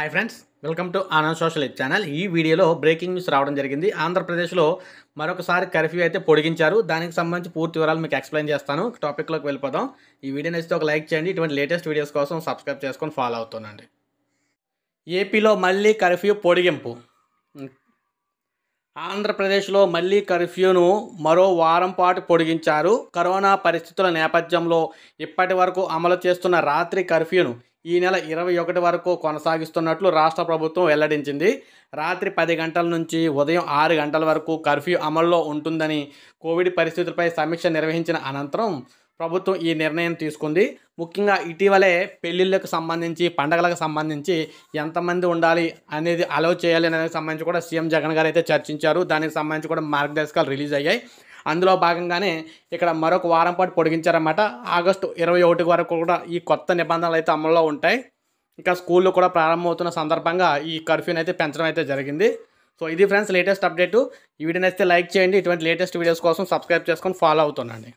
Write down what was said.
hi friends welcome to Anand social channel ఈ వీడియోలో breaking news రావడం జరిగింది ఆంధ్రప్రదేశ్లో మరొకసారి కర్ఫ్యూ అయితే పొడిగించారు దానికి సంబంధించి పూర్తి వివరాలు మీకు ఎక్స్ప్లెయిన్ చేస్తాను టాపిక్లోకి వెళ్ళిపోదాం ఈ వీడియో నచ్చితే ఒక లైక్ చేయండి ఇటువంటి లేటెస్ట్ వీడియోస్ కోసం సబ్స్క్రైబ్ చేసుకొని ఫాలో అవుతుందండి ఏపీలో మళ్ళీ కర్ఫ్యూ పొడిగింపు ఆంధ్రప్రదేశ్లో మళ్ళీ కర్ఫ్యూను మరో వారం పాటు పొడిగించారు కరోనా పరిస్థితుల నేపథ్యంలో ఇప్పటి వరకు అమలు చేస్తున్న రాత్రి కర్ఫ్యూను ఈ నెల ఇరవై ఒకటి వరకు కొనసాగిస్తున్నట్లు రాష్ట్ర ప్రభుత్వం వెల్లడించింది రాత్రి పది గంటల నుంచి ఉదయం ఆరు గంటల వరకు కర్ఫ్యూ అమల్లో ఉంటుందని కోవిడ్ పరిస్థితులపై సమీక్ష నిర్వహించిన అనంతరం ప్రభుత్వం ఈ నిర్ణయం తీసుకుంది ముఖ్యంగా ఇటీవలే పెళ్ళిళ్ళకు సంబంధించి పండగలకు సంబంధించి ఎంతమంది ఉండాలి అనేది అలౌ చేయాలి అనేది సంబంధించి కూడా సీఎం జగన్ గారు అయితే చర్చించారు దానికి సంబంధించి కూడా మార్గదర్శకాలు రిలీజ్ అయ్యాయి అందులో భాగంగానే ఇక్కడ మరొక వారం పాటు పొడిగించారన్నమాట ఆగస్టు ఇరవై ఒకటి వరకు కూడా ఈ కొత్త నిబంధనలు అయితే అమల్లో ఉంటాయి ఇంకా స్కూల్లో కూడా ప్రారంభమవుతున్న సందర్భంగా ఈ కర్ఫ్యూని అయితే పెంచడం అయితే జరిగింది సో ఇది ఫ్రెండ్స్ లేటెస్ట్ అప్డేటు ఈ వీడియో నచ్చితే లైక్ చేయండి ఇటువంటి లేటెస్ట్ వీడియోస్ కోసం సబ్స్క్రైబ్ చేసుకొని ఫాలో అవుతుండండి